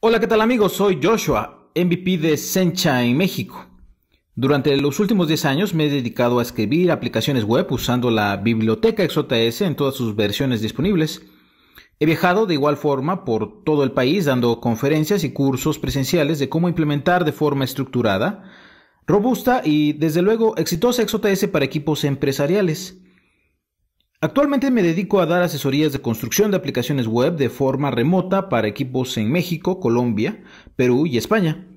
Hola, ¿qué tal amigos? Soy Joshua, MVP de Sencha en México. Durante los últimos 10 años me he dedicado a escribir aplicaciones web usando la biblioteca XOTS en todas sus versiones disponibles. He viajado de igual forma por todo el país dando conferencias y cursos presenciales de cómo implementar de forma estructurada, robusta y desde luego exitosa XOTS para equipos empresariales. Actualmente me dedico a dar asesorías de construcción de aplicaciones web de forma remota para equipos en México, Colombia, Perú y España.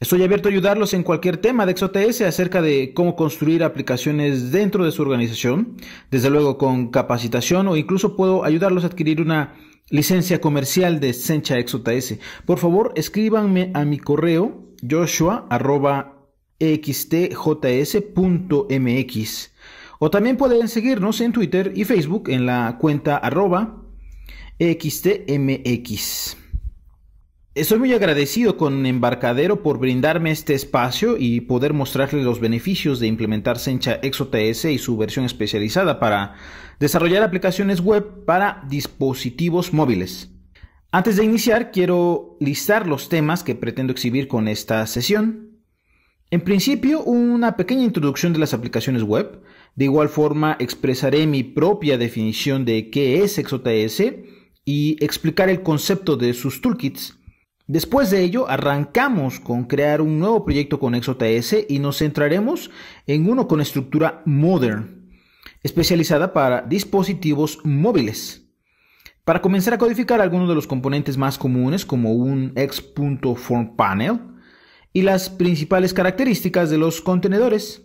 Estoy abierto a ayudarlos en cualquier tema de XOTS acerca de cómo construir aplicaciones dentro de su organización, desde luego con capacitación o incluso puedo ayudarlos a adquirir una licencia comercial de Sencha XOTS. Por favor, escríbanme a mi correo joshua.xtjs.mx. O también pueden seguirnos en Twitter y Facebook en la cuenta arroba XTMX. Estoy muy agradecido con Embarcadero por brindarme este espacio y poder mostrarles los beneficios de implementar Sencha ExoTS y su versión especializada para desarrollar aplicaciones web para dispositivos móviles. Antes de iniciar, quiero listar los temas que pretendo exhibir con esta sesión. En principio, una pequeña introducción de las aplicaciones web, de igual forma, expresaré mi propia definición de qué es ExoTS y explicar el concepto de sus toolkits. Después de ello, arrancamos con crear un nuevo proyecto con ExoTS y nos centraremos en uno con estructura Modern, especializada para dispositivos móviles. Para comenzar a codificar algunos de los componentes más comunes como un X.FormPanel y las principales características de los contenedores.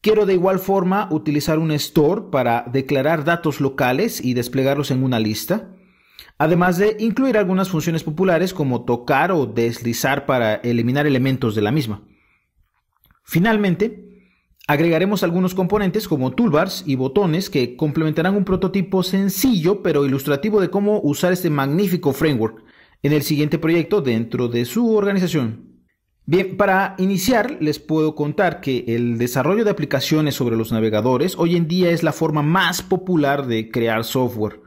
Quiero de igual forma utilizar un store para declarar datos locales y desplegarlos en una lista, además de incluir algunas funciones populares como tocar o deslizar para eliminar elementos de la misma. Finalmente, agregaremos algunos componentes como toolbars y botones que complementarán un prototipo sencillo pero ilustrativo de cómo usar este magnífico framework en el siguiente proyecto dentro de su organización. Bien, para iniciar les puedo contar que el desarrollo de aplicaciones sobre los navegadores hoy en día es la forma más popular de crear software.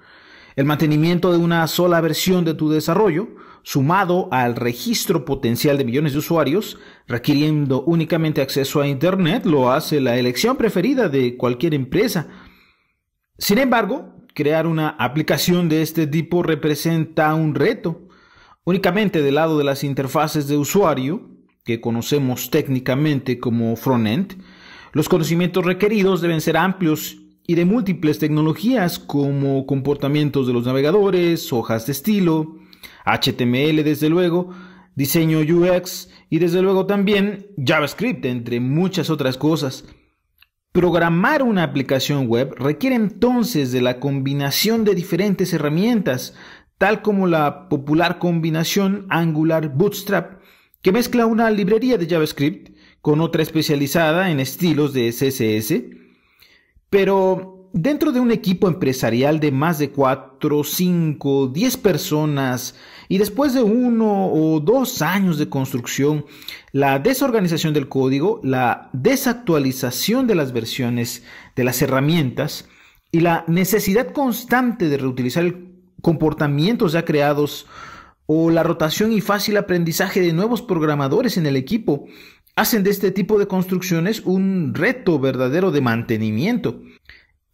El mantenimiento de una sola versión de tu desarrollo, sumado al registro potencial de millones de usuarios, requiriendo únicamente acceso a Internet, lo hace la elección preferida de cualquier empresa. Sin embargo, crear una aplicación de este tipo representa un reto. Únicamente del lado de las interfaces de usuario, que conocemos técnicamente como frontend, los conocimientos requeridos deben ser amplios y de múltiples tecnologías como comportamientos de los navegadores, hojas de estilo, HTML desde luego, diseño UX y desde luego también JavaScript, entre muchas otras cosas. Programar una aplicación web requiere entonces de la combinación de diferentes herramientas, tal como la popular combinación Angular Bootstrap que mezcla una librería de JavaScript con otra especializada en estilos de CSS, pero dentro de un equipo empresarial de más de 4, 5, 10 personas y después de uno o dos años de construcción, la desorganización del código, la desactualización de las versiones de las herramientas y la necesidad constante de reutilizar comportamientos ya creados o la rotación y fácil aprendizaje de nuevos programadores en el equipo hacen de este tipo de construcciones un reto verdadero de mantenimiento.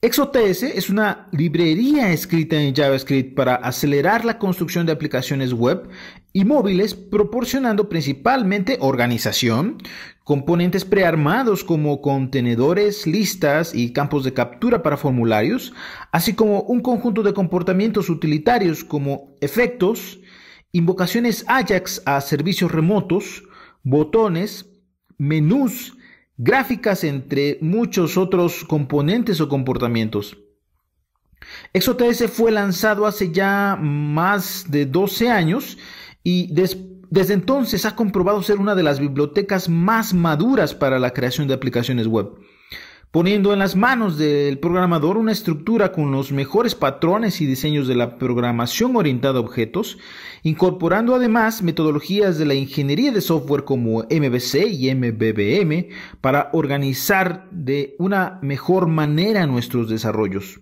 ExoTS es una librería escrita en JavaScript para acelerar la construcción de aplicaciones web y móviles, proporcionando principalmente organización, componentes prearmados como contenedores, listas y campos de captura para formularios, así como un conjunto de comportamientos utilitarios como efectos, invocaciones Ajax a servicios remotos, botones, menús, gráficas, entre muchos otros componentes o comportamientos. ExoTS fue lanzado hace ya más de 12 años y desde entonces ha comprobado ser una de las bibliotecas más maduras para la creación de aplicaciones web poniendo en las manos del programador una estructura con los mejores patrones y diseños de la programación orientada a objetos, incorporando además metodologías de la ingeniería de software como MVC y MBBM para organizar de una mejor manera nuestros desarrollos.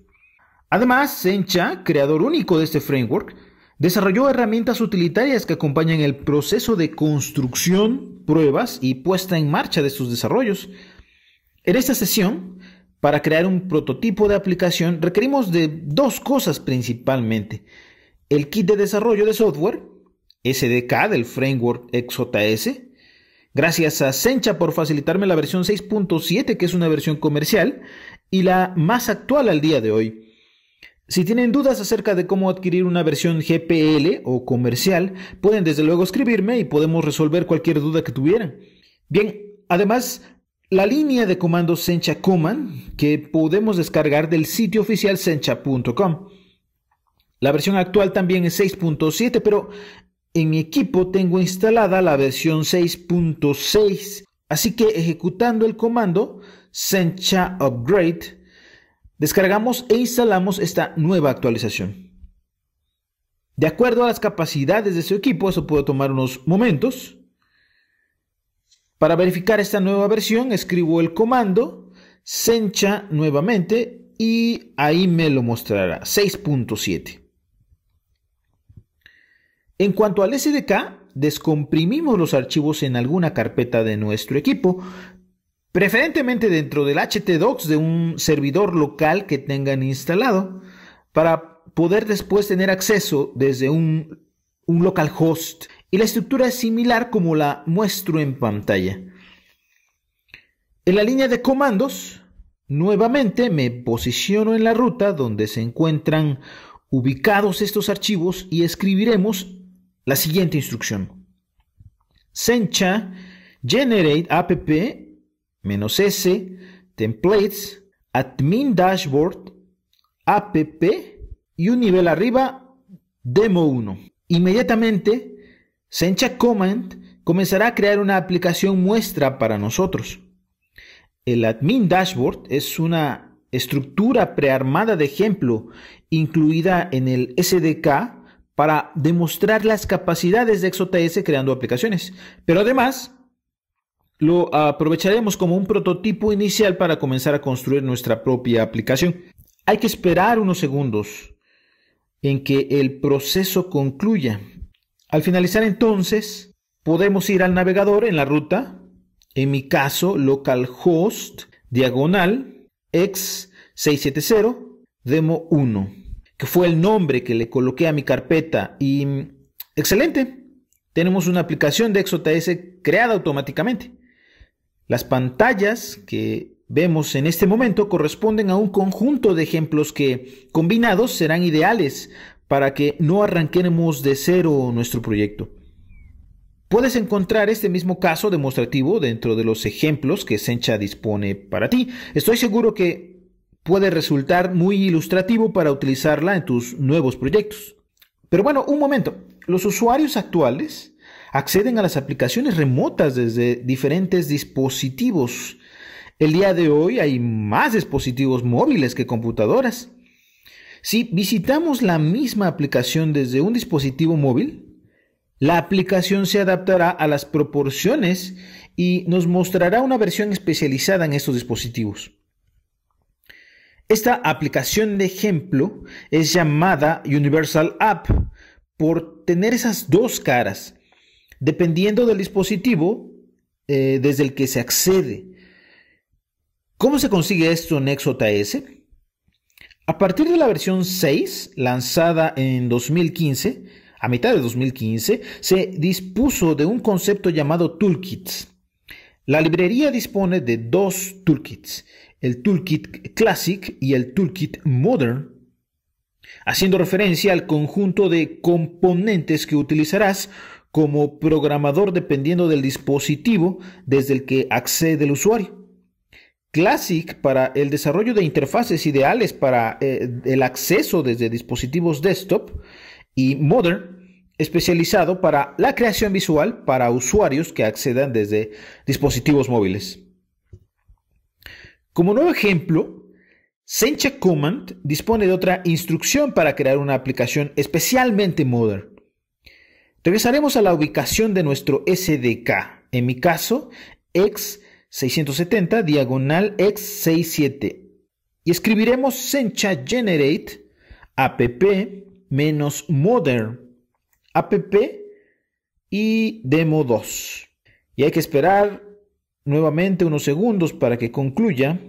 Además, Sencha, creador único de este framework, desarrolló herramientas utilitarias que acompañan el proceso de construcción, pruebas y puesta en marcha de estos desarrollos. En esta sesión, para crear un prototipo de aplicación, requerimos de dos cosas principalmente. El kit de desarrollo de software, SDK del framework XJS. Gracias a Sencha por facilitarme la versión 6.7, que es una versión comercial, y la más actual al día de hoy. Si tienen dudas acerca de cómo adquirir una versión GPL o comercial, pueden desde luego escribirme y podemos resolver cualquier duda que tuvieran. Bien, además la línea de comando Sencha Command que podemos descargar del sitio oficial sencha.com. La versión actual también es 6.7, pero en mi equipo tengo instalada la versión 6.6. Así que ejecutando el comando Sencha Upgrade, descargamos e instalamos esta nueva actualización. De acuerdo a las capacidades de su equipo, eso puede tomar unos momentos. Para verificar esta nueva versión escribo el comando sencha nuevamente y ahí me lo mostrará 6.7. En cuanto al SDK, descomprimimos los archivos en alguna carpeta de nuestro equipo, preferentemente dentro del htdocs de un servidor local que tengan instalado, para poder después tener acceso desde un, un localhost y la estructura es similar como la muestro en pantalla. En la línea de comandos, nuevamente me posiciono en la ruta donde se encuentran ubicados estos archivos y escribiremos la siguiente instrucción. Sencha generate app -s templates admin dashboard app y un nivel arriba demo 1. Inmediatamente Sencha Command comenzará a crear una aplicación muestra para nosotros. El Admin Dashboard es una estructura prearmada de ejemplo incluida en el SDK para demostrar las capacidades de ExoTS creando aplicaciones. Pero además, lo aprovecharemos como un prototipo inicial para comenzar a construir nuestra propia aplicación. Hay que esperar unos segundos en que el proceso concluya. Al finalizar entonces, podemos ir al navegador en la ruta, en mi caso localhost diagonal x670 demo 1, que fue el nombre que le coloqué a mi carpeta y mm, excelente, tenemos una aplicación de ExoTS creada automáticamente. Las pantallas que vemos en este momento corresponden a un conjunto de ejemplos que combinados serán ideales para que no arranquemos de cero nuestro proyecto. Puedes encontrar este mismo caso demostrativo dentro de los ejemplos que Sencha dispone para ti. Estoy seguro que puede resultar muy ilustrativo para utilizarla en tus nuevos proyectos. Pero bueno, un momento. Los usuarios actuales acceden a las aplicaciones remotas desde diferentes dispositivos. El día de hoy hay más dispositivos móviles que computadoras. Si visitamos la misma aplicación desde un dispositivo móvil, la aplicación se adaptará a las proporciones y nos mostrará una versión especializada en estos dispositivos. Esta aplicación de ejemplo es llamada Universal App por tener esas dos caras, dependiendo del dispositivo eh, desde el que se accede. ¿Cómo se consigue esto en S? A partir de la versión 6, lanzada en 2015, a mitad de 2015, se dispuso de un concepto llamado toolkits. La librería dispone de dos toolkits, el Toolkit Classic y el Toolkit Modern, haciendo referencia al conjunto de componentes que utilizarás como programador dependiendo del dispositivo desde el que accede el usuario. Classic para el desarrollo de interfaces ideales para eh, el acceso desde dispositivos desktop y Modern especializado para la creación visual para usuarios que accedan desde dispositivos móviles. Como nuevo ejemplo, Sencha Command dispone de otra instrucción para crear una aplicación especialmente Modern. Regresaremos a la ubicación de nuestro SDK, en mi caso, ex 670 diagonal x67 y escribiremos sencha generate app menos modern app y demo 2 y hay que esperar nuevamente unos segundos para que concluya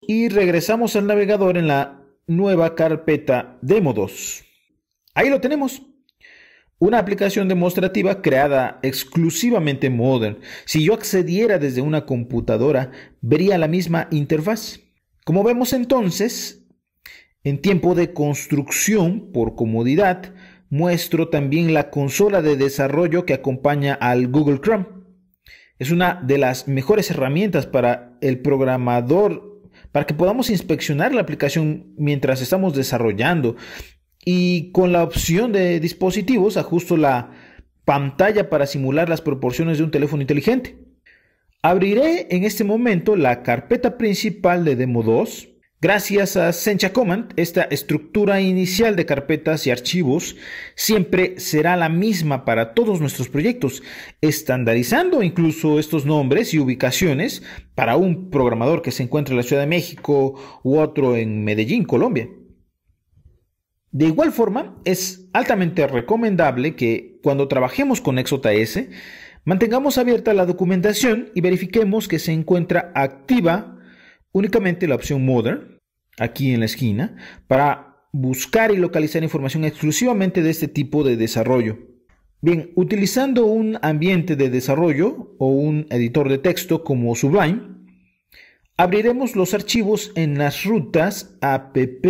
y regresamos al navegador en la nueva carpeta Demo2. Ahí lo tenemos. Una aplicación demostrativa creada exclusivamente en Modern. Si yo accediera desde una computadora, vería la misma interfaz. Como vemos entonces, en tiempo de construcción, por comodidad, muestro también la consola de desarrollo que acompaña al Google Chrome. Es una de las mejores herramientas para el programador para que podamos inspeccionar la aplicación mientras estamos desarrollando. Y con la opción de dispositivos ajusto la pantalla para simular las proporciones de un teléfono inteligente. Abriré en este momento la carpeta principal de Demo 2 Gracias a Sencha Command, esta estructura inicial de carpetas y archivos siempre será la misma para todos nuestros proyectos, estandarizando incluso estos nombres y ubicaciones para un programador que se encuentre en la Ciudad de México u otro en Medellín, Colombia. De igual forma, es altamente recomendable que cuando trabajemos con ExoTS, mantengamos abierta la documentación y verifiquemos que se encuentra activa únicamente la opción Modern aquí en la esquina, para buscar y localizar información exclusivamente de este tipo de desarrollo. Bien, utilizando un ambiente de desarrollo o un editor de texto como Sublime, abriremos los archivos en las rutas app-view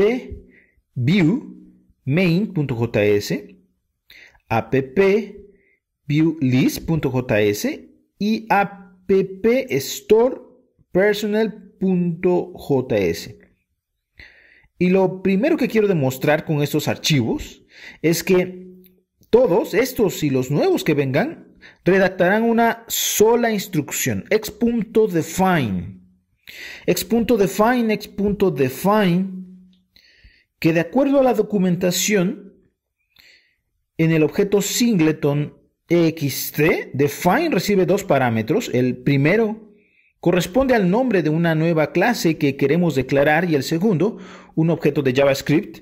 app y app-store y lo primero que quiero demostrar con estos archivos es que todos estos y los nuevos que vengan redactarán una sola instrucción, x.define. x.define, x.define, que de acuerdo a la documentación, en el objeto singleton ext, define recibe dos parámetros. El primero corresponde al nombre de una nueva clase que queremos declarar y el segundo, un objeto de JavaScript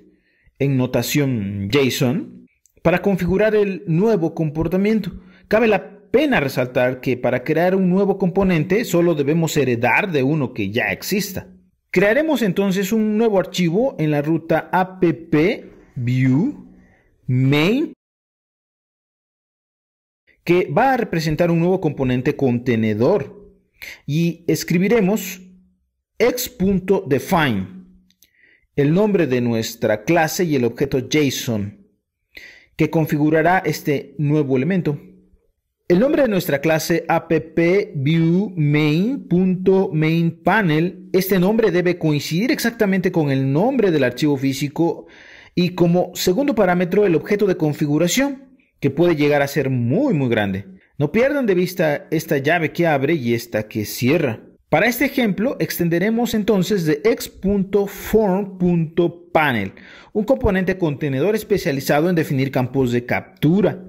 en notación JSON, para configurar el nuevo comportamiento. Cabe la pena resaltar que para crear un nuevo componente solo debemos heredar de uno que ya exista. Crearemos entonces un nuevo archivo en la ruta app view main que va a representar un nuevo componente contenedor y escribiremos x.define, el nombre de nuestra clase y el objeto JSON, que configurará este nuevo elemento. El nombre de nuestra clase appViewMain.mainPanel, este nombre debe coincidir exactamente con el nombre del archivo físico y como segundo parámetro el objeto de configuración, que puede llegar a ser muy muy grande. No pierdan de vista esta llave que abre y esta que cierra. Para este ejemplo, extenderemos entonces de x.form.panel, un componente contenedor especializado en definir campos de captura.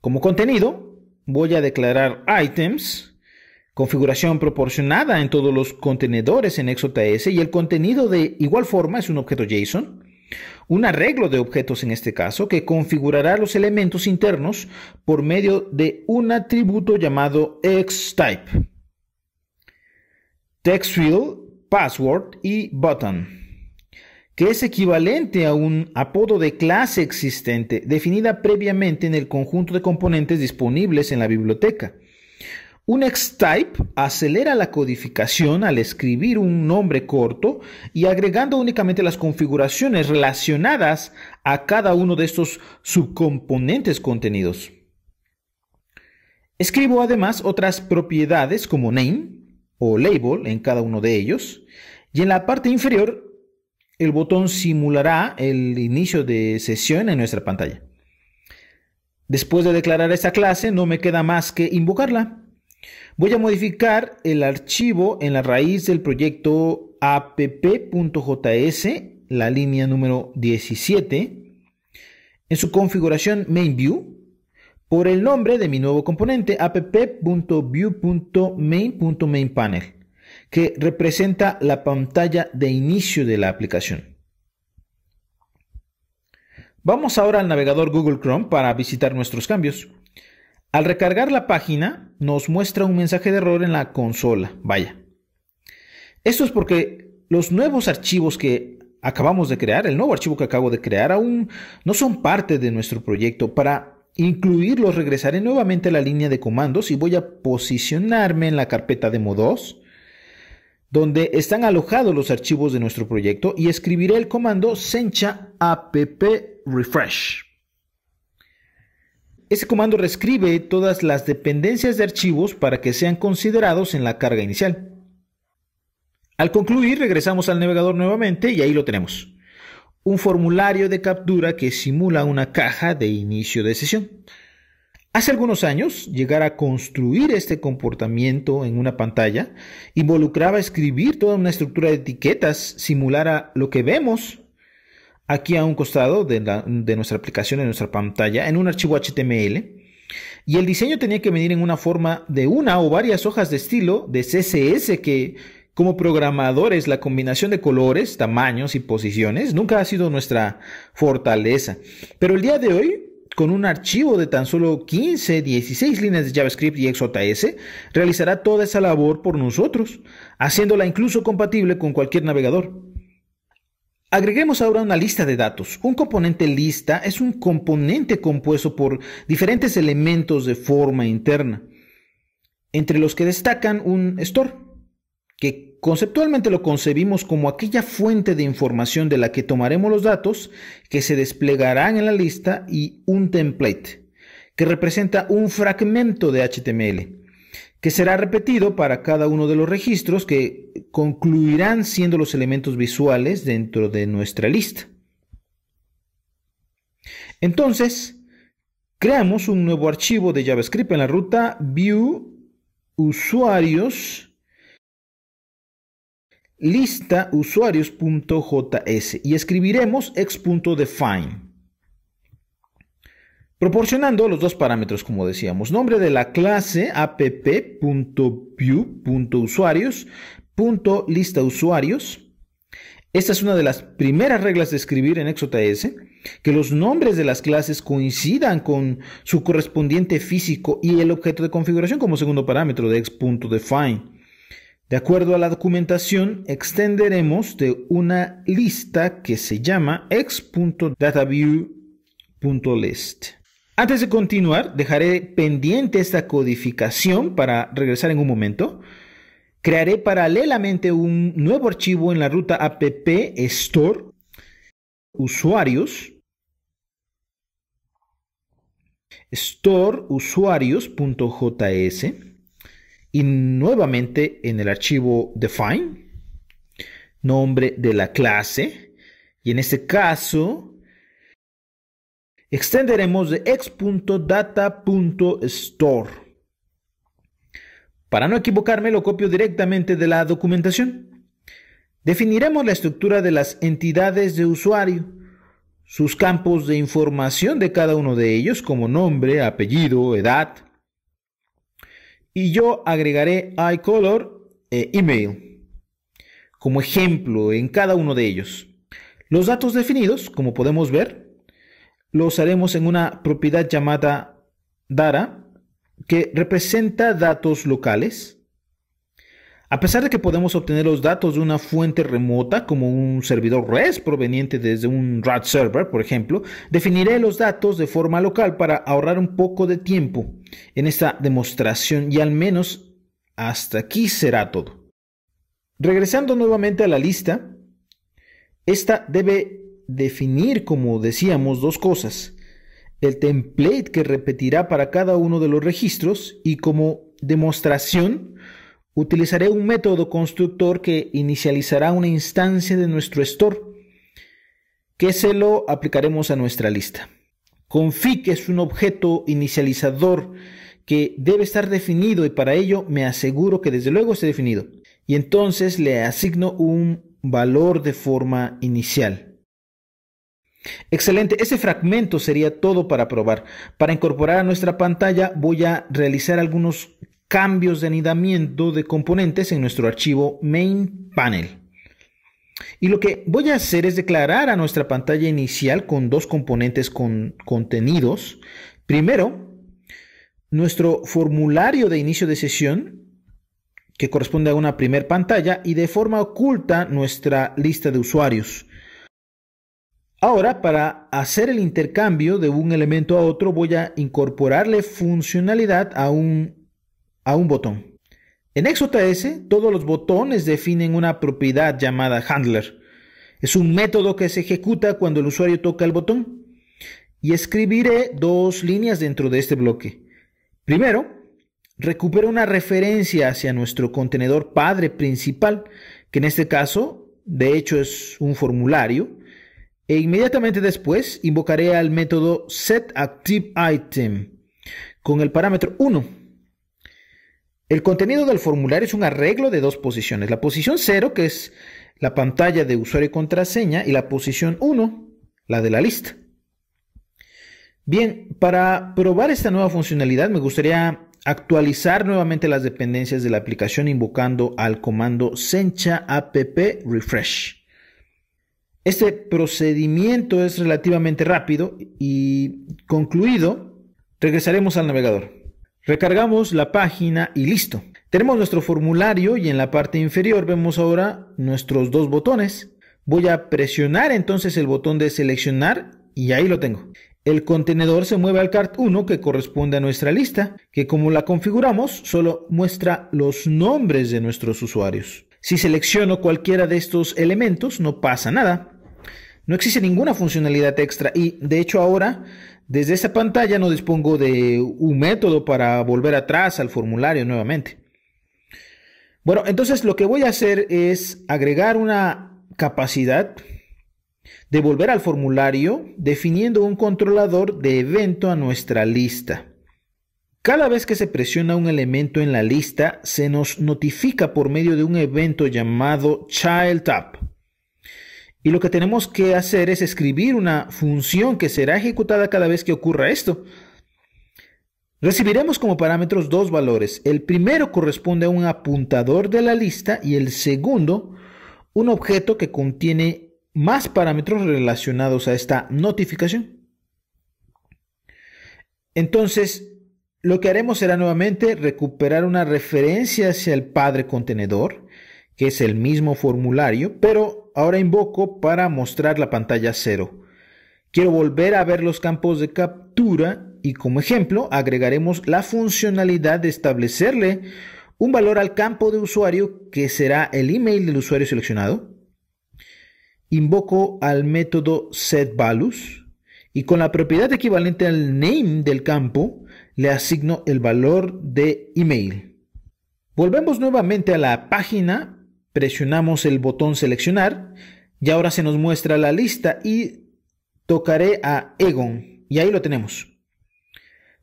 Como contenido, voy a declarar items, configuración proporcionada en todos los contenedores en ExoTS y el contenido de igual forma es un objeto JSON un arreglo de objetos en este caso, que configurará los elementos internos por medio de un atributo llamado xtype, textfield, password y button que es equivalente a un apodo de clase existente definida previamente en el conjunto de componentes disponibles en la biblioteca. Un xtype acelera la codificación al escribir un nombre corto y agregando únicamente las configuraciones relacionadas a cada uno de estos subcomponentes contenidos. Escribo además otras propiedades como name o label en cada uno de ellos y en la parte inferior el botón simulará el inicio de sesión en nuestra pantalla. Después de declarar esta clase no me queda más que invocarla Voy a modificar el archivo en la raíz del proyecto app.js, la línea número 17, en su configuración MainView, por el nombre de mi nuevo componente app.view.main.mainPanel, que representa la pantalla de inicio de la aplicación. Vamos ahora al navegador Google Chrome para visitar nuestros cambios. Al recargar la página, nos muestra un mensaje de error en la consola. Vaya. Esto es porque los nuevos archivos que acabamos de crear, el nuevo archivo que acabo de crear, aún no son parte de nuestro proyecto. Para incluirlos, regresaré nuevamente a la línea de comandos y voy a posicionarme en la carpeta de modos donde están alojados los archivos de nuestro proyecto y escribiré el comando sencha app refresh. Este comando reescribe todas las dependencias de archivos para que sean considerados en la carga inicial. Al concluir, regresamos al navegador nuevamente y ahí lo tenemos. Un formulario de captura que simula una caja de inicio de sesión. Hace algunos años, llegar a construir este comportamiento en una pantalla involucraba escribir toda una estructura de etiquetas simular a lo que vemos aquí a un costado de, nuestra aplicación, en nuestra pantalla, en un archivo HTML. Y el diseño tenía que venir en una forma de una o varias hojas de estilo de CSS que como programadores la combinación de colores, tamaños y posiciones nunca ha sido nuestra fortaleza. Pero el día de hoy, con un archivo de tan solo 15, 16 líneas de JavaScript y XJS, realizará toda esa labor por nosotros, haciéndola incluso compatible con cualquier navegador. Agreguemos ahora una lista de datos. Un componente lista es un componente compuesto por diferentes elementos de forma interna, entre los que destacan un store, que conceptualmente lo concebimos como aquella fuente de información de la que tomaremos los datos que se desplegarán en la lista y un template, que representa un fragmento de HTML que será repetido para cada uno de los registros que concluirán siendo los elementos visuales dentro de nuestra lista. Entonces, creamos un nuevo archivo de JavaScript en la ruta view usuarios lista usuarios.js y escribiremos ex.define. Proporcionando los dos parámetros, como decíamos, nombre de la clase app.view.usuarios.listaUsuarios. Esta es una de las primeras reglas de escribir en ExoTS, que los nombres de las clases coincidan con su correspondiente físico y el objeto de configuración como segundo parámetro de ex.define. De acuerdo a la documentación, extenderemos de una lista que se llama ex.dataview.list. Antes de continuar, dejaré pendiente esta codificación para regresar en un momento. Crearé paralelamente un nuevo archivo en la ruta app store usuarios store usuarios.js y nuevamente en el archivo define nombre de la clase y en este caso extenderemos de ex.data.store. Para no equivocarme, lo copio directamente de la documentación. Definiremos la estructura de las entidades de usuario, sus campos de información de cada uno de ellos, como nombre, apellido, edad. Y yo agregaré iColor e email como ejemplo en cada uno de ellos. Los datos definidos, como podemos ver, lo usaremos en una propiedad llamada data que representa datos locales. A pesar de que podemos obtener los datos de una fuente remota, como un servidor REST proveniente desde un RAD server, por ejemplo, definiré los datos de forma local para ahorrar un poco de tiempo en esta demostración y al menos hasta aquí será todo. Regresando nuevamente a la lista, esta debe definir, como decíamos, dos cosas. El template que repetirá para cada uno de los registros y como demostración utilizaré un método constructor que inicializará una instancia de nuestro store que se lo aplicaremos a nuestra lista. Config es un objeto inicializador que debe estar definido y para ello me aseguro que desde luego esté definido. Y entonces le asigno un valor de forma inicial. Excelente, ese fragmento sería todo para probar. Para incorporar a nuestra pantalla voy a realizar algunos cambios de anidamiento de componentes en nuestro archivo main panel. Y lo que voy a hacer es declarar a nuestra pantalla inicial con dos componentes con contenidos. Primero, nuestro formulario de inicio de sesión que corresponde a una primer pantalla y de forma oculta nuestra lista de usuarios. Ahora, para hacer el intercambio de un elemento a otro, voy a incorporarle funcionalidad a un, botón. En ExoTS, todos los botones definen una propiedad llamada handler. Es un método que se ejecuta cuando el usuario toca el botón. Y escribiré dos líneas dentro de este bloque. Primero, recupero una referencia hacia nuestro contenedor padre principal, que en este caso, de hecho, es un formulario e inmediatamente después invocaré al método setActiveItem con el parámetro 1. El contenido del formulario es un arreglo de dos posiciones. La posición 0, que es la pantalla de usuario y contraseña, y la posición 1, la de la lista. Bien, para probar esta nueva funcionalidad me gustaría actualizar nuevamente las dependencias de la aplicación invocando al comando sencha app refresh. Este procedimiento es relativamente rápido y concluido, regresaremos al navegador. Recargamos la página y listo. Tenemos nuestro formulario y en la parte inferior vemos ahora nuestros dos botones. Voy a presionar entonces el botón de seleccionar y ahí lo tengo. El contenedor se mueve al cart 1 que corresponde a nuestra lista, que como la configuramos solo muestra los nombres de nuestros usuarios. Si selecciono cualquiera de estos elementos, no pasa nada. No existe ninguna funcionalidad extra y de hecho ahora desde esta pantalla no dispongo de un método para volver atrás al formulario nuevamente. Bueno, entonces lo que voy a hacer es agregar una capacidad de volver al formulario definiendo un controlador de evento a nuestra lista. Cada vez que se presiona un elemento en la lista, se nos notifica por medio de un evento llamado child Y lo que tenemos que hacer es escribir una función que será ejecutada cada vez que ocurra esto. Recibiremos como parámetros dos valores. El primero corresponde a un apuntador de la lista y el segundo un objeto que contiene más parámetros relacionados a esta notificación. Entonces, lo que haremos será nuevamente recuperar una referencia hacia el padre contenedor, que es el mismo formulario, pero ahora invoco para mostrar la pantalla cero. Quiero volver a ver los campos de captura y como ejemplo agregaremos la funcionalidad de establecerle un valor al campo de usuario que será el email del usuario seleccionado. Invoco al método setValues y con la propiedad equivalente al name del campo le asigno el valor de email. Volvemos nuevamente a la página, presionamos el botón seleccionar y ahora se nos muestra la lista y tocaré a Egon y ahí lo tenemos.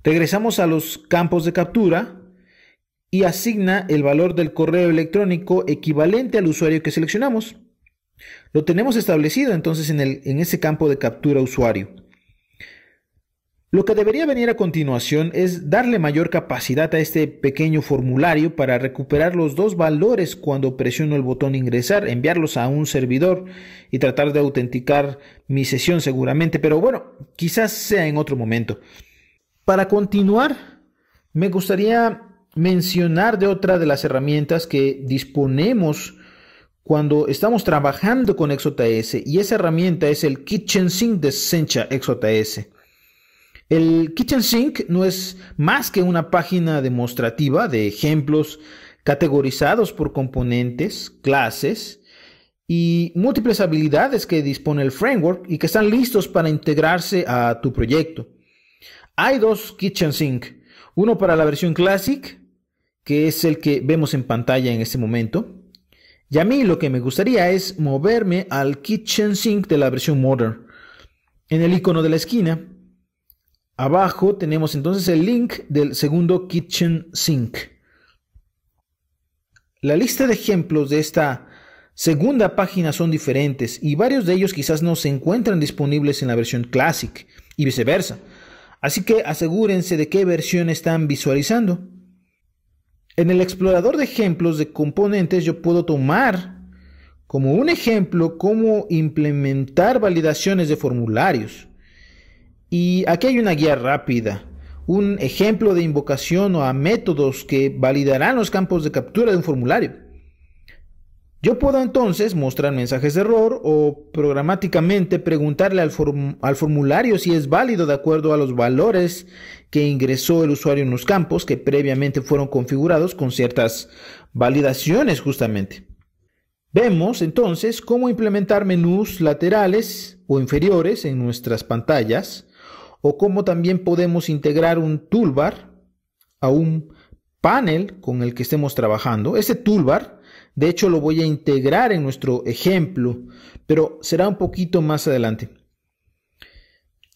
Regresamos a los campos de captura y asigna el valor del correo electrónico equivalente al usuario que seleccionamos. Lo tenemos establecido entonces en, el, en ese campo de captura usuario. Lo que debería venir a continuación es darle mayor capacidad a este pequeño formulario para recuperar los dos valores cuando presiono el botón ingresar, enviarlos a un servidor y tratar de autenticar mi sesión seguramente, pero bueno, quizás sea en otro momento. Para continuar, me gustaría mencionar de otra de las herramientas que disponemos cuando estamos trabajando con ExoTS y esa herramienta es el Kitchen Sink de Sencha ExoTS. El Kitchen Sink no es más que una página demostrativa de ejemplos categorizados por componentes, clases y múltiples habilidades que dispone el framework y que están listos para integrarse a tu proyecto. Hay dos Kitchen Sink, uno para la versión Classic, que es el que vemos en pantalla en este momento, y a mí lo que me gustaría es moverme al Kitchen Sink de la versión Modern. En el icono de la esquina Abajo tenemos entonces el link del segundo kitchen sink. La lista de ejemplos de esta segunda página son diferentes y varios de ellos quizás no se encuentran disponibles en la versión Classic y viceversa. Así que asegúrense de qué versión están visualizando. En el explorador de ejemplos de componentes yo puedo tomar como un ejemplo cómo implementar validaciones de formularios. Y aquí hay una guía rápida, un ejemplo de invocación o a métodos que validarán los campos de captura de un formulario. Yo puedo entonces mostrar mensajes de error o programáticamente preguntarle al, al formulario si es válido de acuerdo a los valores que ingresó el usuario en los campos que previamente fueron configurados con ciertas validaciones justamente. Vemos entonces cómo implementar menús laterales o inferiores en nuestras pantallas o cómo también podemos integrar un toolbar a un panel con el que estemos trabajando. ese toolbar, de hecho, lo voy a integrar en nuestro ejemplo, pero será un poquito más adelante.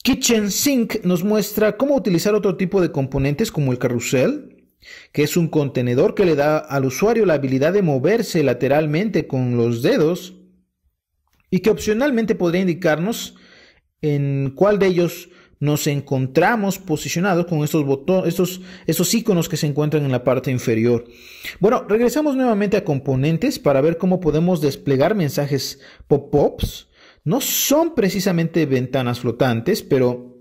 Kitchen Sink nos muestra cómo utilizar otro tipo de componentes como el carrusel, que es un contenedor que le da al usuario la habilidad de moverse lateralmente con los dedos y que opcionalmente podría indicarnos en cuál de ellos nos encontramos posicionados con estos botones, estos, iconos que se encuentran en la parte inferior. Bueno, regresamos nuevamente a componentes para ver cómo podemos desplegar mensajes pop-ups. No son precisamente ventanas flotantes, pero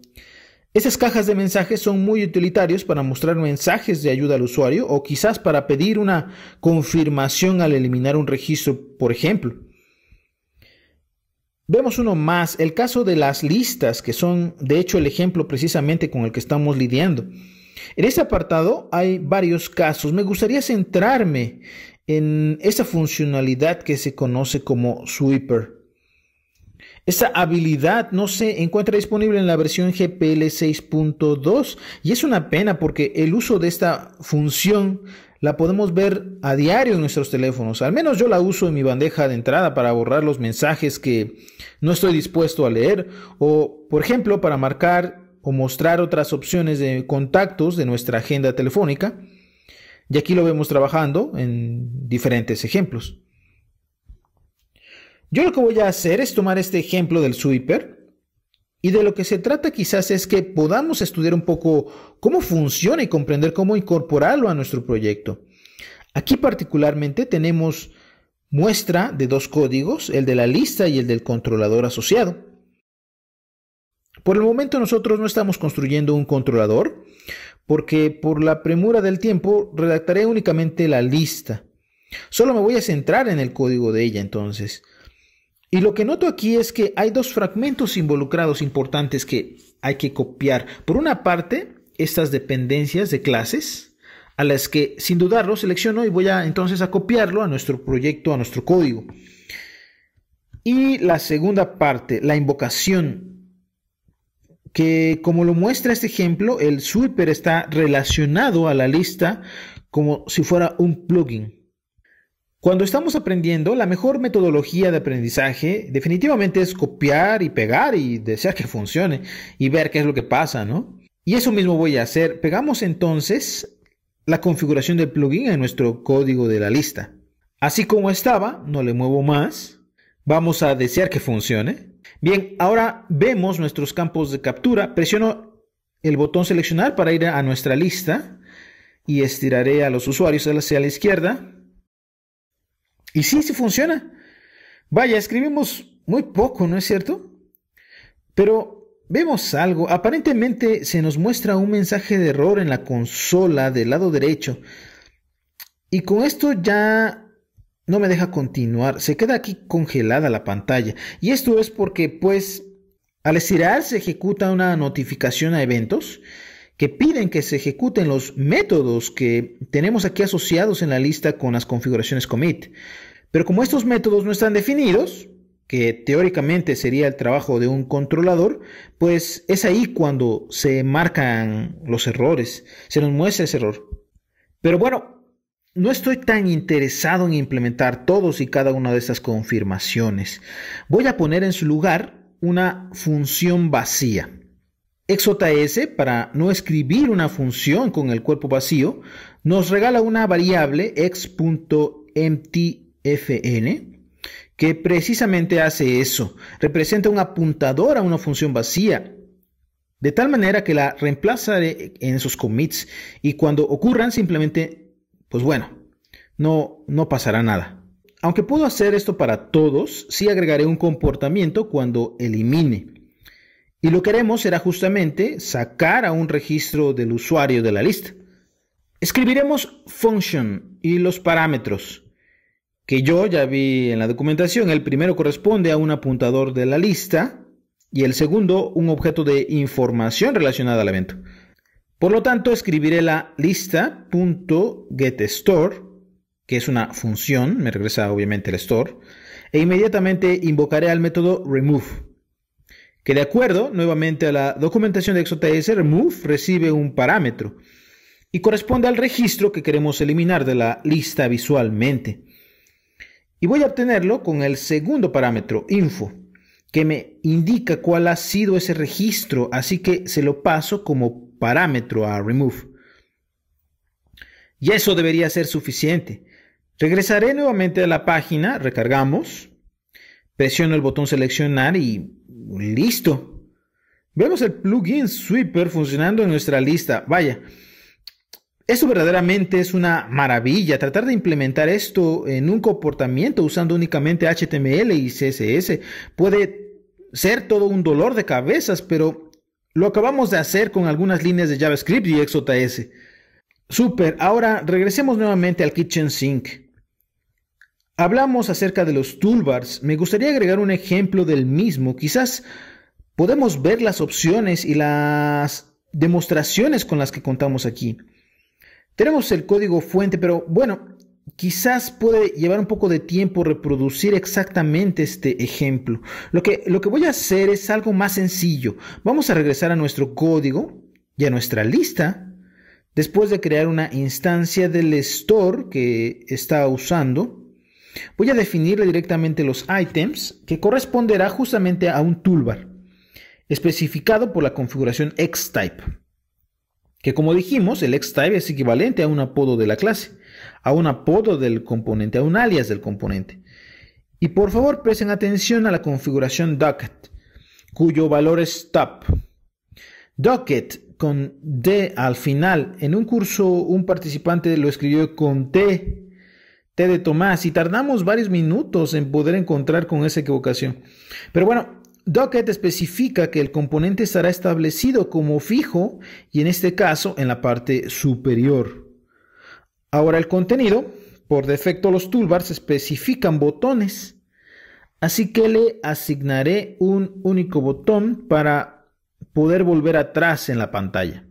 esas cajas de mensajes son muy utilitarios para mostrar mensajes de ayuda al usuario o quizás para pedir una confirmación al eliminar un registro, por ejemplo. Vemos uno más, el caso de las listas, que son de hecho el ejemplo precisamente con el que estamos lidiando. En este apartado hay varios casos. Me gustaría centrarme en esa funcionalidad que se conoce como sweeper. Esa habilidad no se encuentra disponible en la versión GPL 6.2 y es una pena porque el uso de esta función la podemos ver a diario en nuestros teléfonos. Al menos yo la uso en mi bandeja de entrada para borrar los mensajes que no estoy dispuesto a leer o, por ejemplo, para marcar o mostrar otras opciones de contactos de nuestra agenda telefónica. Y aquí lo vemos trabajando en diferentes ejemplos. Yo lo que voy a hacer es tomar este ejemplo del sweeper y de lo que se trata quizás es que podamos estudiar un poco cómo funciona y comprender cómo incorporarlo a nuestro proyecto. Aquí particularmente tenemos muestra de dos códigos, el de la lista y el del controlador asociado. Por el momento nosotros no estamos construyendo un controlador, porque por la premura del tiempo redactaré únicamente la lista. Solo me voy a centrar en el código de ella entonces. Y lo que noto aquí es que hay dos fragmentos involucrados importantes que hay que copiar. Por una parte, estas dependencias de clases, a las que sin dudarlo selecciono y voy a entonces a copiarlo a nuestro proyecto, a nuestro código. Y la segunda parte, la invocación, que como lo muestra este ejemplo, el super está relacionado a la lista como si fuera un plugin. Cuando estamos aprendiendo, la mejor metodología de aprendizaje definitivamente es copiar y pegar y desear que funcione y ver qué es lo que pasa, ¿no? Y eso mismo voy a hacer. Pegamos entonces la configuración del plugin en nuestro código de la lista. Así como estaba, no le muevo más. Vamos a desear que funcione. Bien, ahora vemos nuestros campos de captura. Presiono el botón seleccionar para ir a nuestra lista y estiraré a los usuarios hacia la izquierda y sí, sí funciona. Vaya, escribimos muy poco, ¿no es cierto? Pero vemos algo. Aparentemente se nos muestra un mensaje de error en la consola del lado derecho. Y con esto ya no me deja continuar. Se queda aquí congelada la pantalla. Y esto es porque, pues, al estirar se ejecuta una notificación a eventos que piden que se ejecuten los métodos que tenemos aquí asociados en la lista con las configuraciones commit. Pero como estos métodos no están definidos, que teóricamente sería el trabajo de un controlador, pues es ahí cuando se marcan los errores, se nos muestra ese error. Pero bueno, no estoy tan interesado en implementar todos y cada una de estas confirmaciones. Voy a poner en su lugar una función vacía. XJS, para no escribir una función con el cuerpo vacío, nos regala una variable x.mtfn que precisamente hace eso. Representa un apuntador a una función vacía, de tal manera que la reemplazaré en esos commits y cuando ocurran simplemente, pues bueno, no, no pasará nada. Aunque puedo hacer esto para todos, sí agregaré un comportamiento cuando elimine. Y lo que haremos será justamente sacar a un registro del usuario de la lista. Escribiremos function y los parámetros, que yo ya vi en la documentación. El primero corresponde a un apuntador de la lista y el segundo un objeto de información relacionada al evento. Por lo tanto, escribiré la lista.getStore, que es una función, me regresa obviamente el store, e inmediatamente invocaré al método remove que de acuerdo nuevamente a la documentación de ExoTS remove recibe un parámetro y corresponde al registro que queremos eliminar de la lista visualmente. Y voy a obtenerlo con el segundo parámetro, info, que me indica cuál ha sido ese registro, así que se lo paso como parámetro a remove. Y eso debería ser suficiente. Regresaré nuevamente a la página, recargamos, presiono el botón seleccionar y Listo. Vemos el plugin Sweeper funcionando en nuestra lista. Vaya, eso verdaderamente es una maravilla. Tratar de implementar esto en un comportamiento usando únicamente HTML y CSS puede ser todo un dolor de cabezas, pero lo acabamos de hacer con algunas líneas de JavaScript y XJS. Super, ahora regresemos nuevamente al Kitchen Sink. Hablamos acerca de los toolbars. Me gustaría agregar un ejemplo del mismo. Quizás podemos ver las opciones y las demostraciones con las que contamos aquí. Tenemos el código fuente, pero bueno, quizás puede llevar un poco de tiempo reproducir exactamente este ejemplo. Lo que, lo que voy a hacer es algo más sencillo. Vamos a regresar a nuestro código y a nuestra lista. Después de crear una instancia del store que está usando, Voy a definirle directamente los items que corresponderá justamente a un toolbar especificado por la configuración xtype. Que como dijimos, el xtype es equivalente a un apodo de la clase, a un apodo del componente, a un alias del componente. Y por favor presten atención a la configuración docket, cuyo valor es top. Docket con D al final. En un curso un participante lo escribió con T T de Tomás y tardamos varios minutos en poder encontrar con esa equivocación. Pero bueno, Docket especifica que el componente estará establecido como fijo y en este caso en la parte superior. Ahora el contenido, por defecto los toolbars especifican botones, así que le asignaré un único botón para poder volver atrás en la pantalla.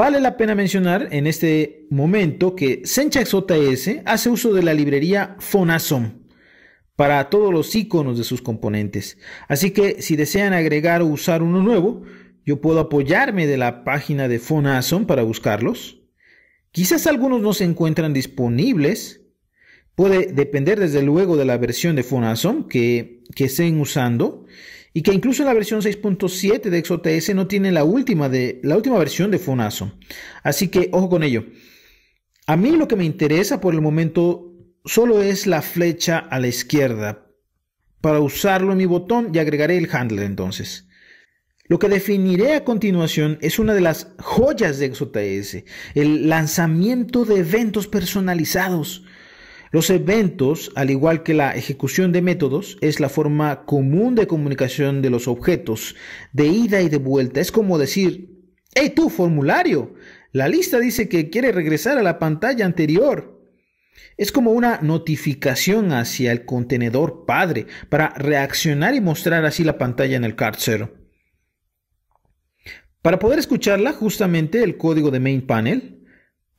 Vale la pena mencionar en este momento que Sencha hace uso de la librería Fonasom para todos los iconos de sus componentes. Así que si desean agregar o usar uno nuevo, yo puedo apoyarme de la página de Phonason para buscarlos. Quizás algunos no se encuentran disponibles. Puede depender desde luego de la versión de Fonasom que estén usando y que incluso la versión 6.7 de ExoTS no tiene la última, de, la última versión de Funaso. Así que ojo con ello. A mí lo que me interesa por el momento solo es la flecha a la izquierda. Para usarlo en mi botón y agregaré el handler entonces. Lo que definiré a continuación es una de las joyas de ExoTS. el lanzamiento de eventos personalizados. Los eventos, al igual que la ejecución de métodos, es la forma común de comunicación de los objetos, de ida y de vuelta. Es como decir, hey tú, formulario, la lista dice que quiere regresar a la pantalla anterior. Es como una notificación hacia el contenedor padre para reaccionar y mostrar así la pantalla en el cárcel. Para poder escucharla, justamente el código de main panel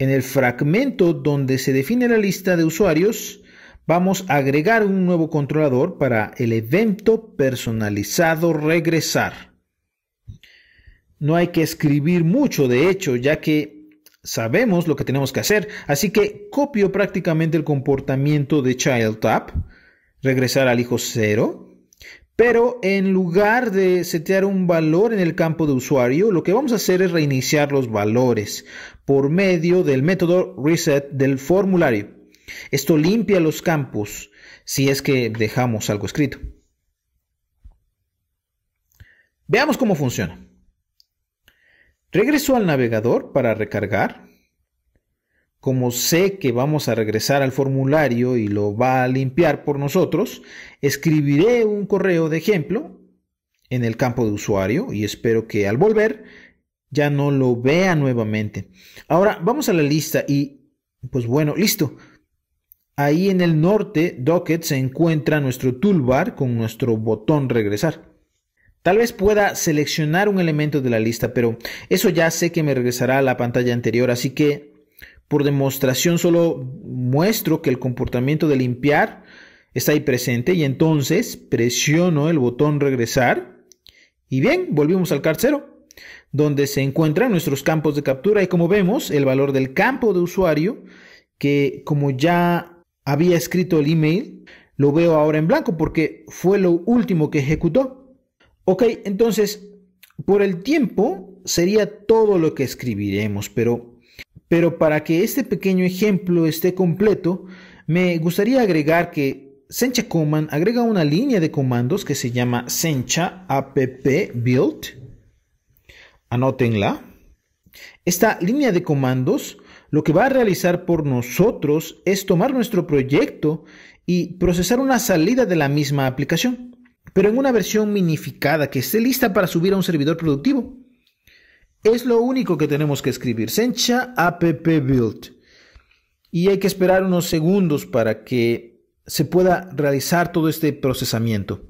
en el fragmento donde se define la lista de usuarios, vamos a agregar un nuevo controlador para el evento personalizado regresar. No hay que escribir mucho, de hecho, ya que sabemos lo que tenemos que hacer, así que copio prácticamente el comportamiento de child regresar al hijo 0, pero en lugar de setear un valor en el campo de usuario, lo que vamos a hacer es reiniciar los valores por medio del método reset del formulario. Esto limpia los campos si es que dejamos algo escrito. Veamos cómo funciona. Regreso al navegador para recargar como sé que vamos a regresar al formulario y lo va a limpiar por nosotros, escribiré un correo de ejemplo en el campo de usuario y espero que al volver ya no lo vea nuevamente. Ahora vamos a la lista y pues bueno, listo. Ahí en el norte, Docket, se encuentra nuestro toolbar con nuestro botón regresar. Tal vez pueda seleccionar un elemento de la lista, pero eso ya sé que me regresará a la pantalla anterior, así que por demostración solo muestro que el comportamiento de limpiar está ahí presente y entonces presiono el botón regresar y bien, volvimos al carcero donde se encuentran nuestros campos de captura y como vemos el valor del campo de usuario que como ya había escrito el email lo veo ahora en blanco porque fue lo último que ejecutó. Ok, entonces por el tiempo sería todo lo que escribiremos, pero pero para que este pequeño ejemplo esté completo, me gustaría agregar que Sencha Command agrega una línea de comandos que se llama Sencha app build. Anótenla. Esta línea de comandos lo que va a realizar por nosotros es tomar nuestro proyecto y procesar una salida de la misma aplicación, pero en una versión minificada que esté lista para subir a un servidor productivo. Es lo único que tenemos que escribir. Sencha app build. Y hay que esperar unos segundos para que se pueda realizar todo este procesamiento.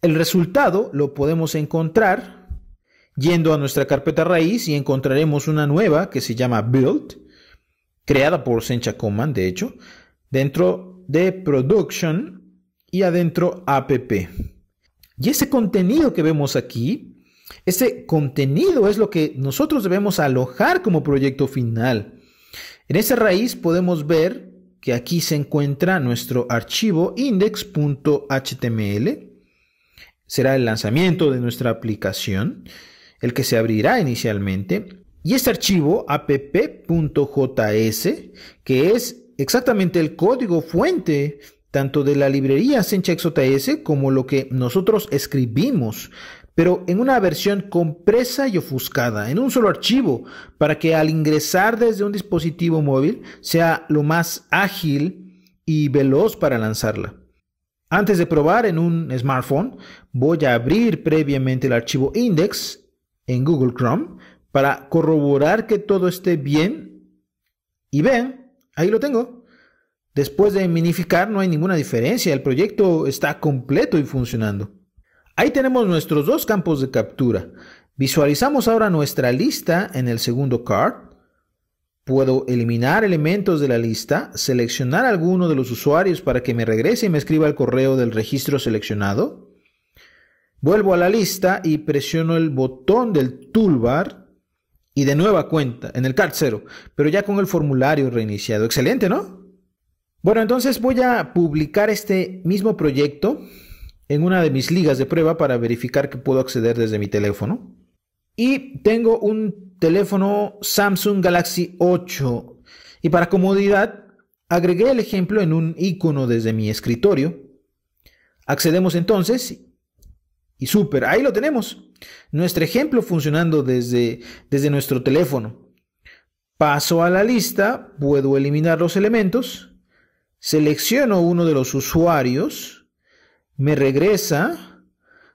El resultado lo podemos encontrar yendo a nuestra carpeta raíz y encontraremos una nueva que se llama build, creada por Sencha Command, de hecho, dentro de production y adentro app. Y ese contenido que vemos aquí, ese contenido es lo que nosotros debemos alojar como proyecto final. En esa raíz podemos ver que aquí se encuentra nuestro archivo index.html. Será el lanzamiento de nuestra aplicación, el que se abrirá inicialmente. Y este archivo app.js, que es exactamente el código fuente tanto de la librería Sencha como lo que nosotros escribimos, pero en una versión compresa y ofuscada, en un solo archivo, para que al ingresar desde un dispositivo móvil sea lo más ágil y veloz para lanzarla. Antes de probar en un smartphone, voy a abrir previamente el archivo index en Google Chrome para corroborar que todo esté bien. Y ven, ahí lo tengo. Después de minificar no hay ninguna diferencia, el proyecto está completo y funcionando. Ahí tenemos nuestros dos campos de captura. Visualizamos ahora nuestra lista en el segundo card. Puedo eliminar elementos de la lista, seleccionar alguno de los usuarios para que me regrese y me escriba el correo del registro seleccionado. Vuelvo a la lista y presiono el botón del toolbar y de nueva cuenta en el card 0, pero ya con el formulario reiniciado. Excelente, ¿no? Bueno, entonces voy a publicar este mismo proyecto en una de mis ligas de prueba para verificar que puedo acceder desde mi teléfono. Y tengo un teléfono Samsung Galaxy 8. Y para comodidad, agregué el ejemplo en un icono desde mi escritorio. Accedemos entonces y súper, ahí lo tenemos. Nuestro ejemplo funcionando desde, desde nuestro teléfono. Paso a la lista, puedo eliminar los elementos selecciono uno de los usuarios, me regresa,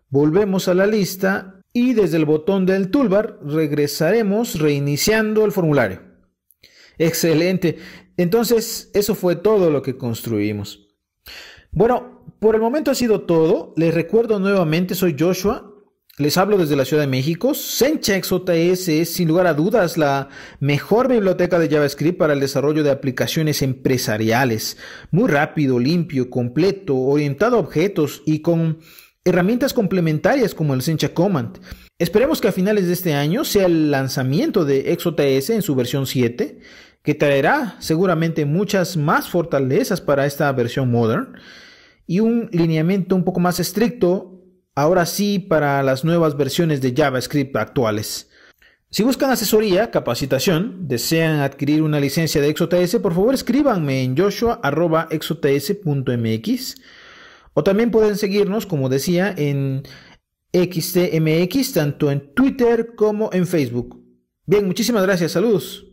volvemos a la lista y desde el botón del toolbar regresaremos reiniciando el formulario. Excelente. Entonces, eso fue todo lo que construimos. Bueno, por el momento ha sido todo. Les recuerdo nuevamente, soy Joshua les hablo desde la Ciudad de México. Sencha ExoTS es sin lugar a dudas la mejor biblioteca de JavaScript para el desarrollo de aplicaciones empresariales. Muy rápido, limpio, completo, orientado a objetos y con herramientas complementarias como el Sencha Command. Esperemos que a finales de este año sea el lanzamiento de ExoTS en su versión 7, que traerá seguramente muchas más fortalezas para esta versión modern y un lineamiento un poco más estricto Ahora sí, para las nuevas versiones de JavaScript actuales. Si buscan asesoría, capacitación, desean adquirir una licencia de ExoTS, por favor escríbanme en joshua.exots.mx o también pueden seguirnos, como decía, en XTMX, tanto en Twitter como en Facebook. Bien, muchísimas gracias, saludos.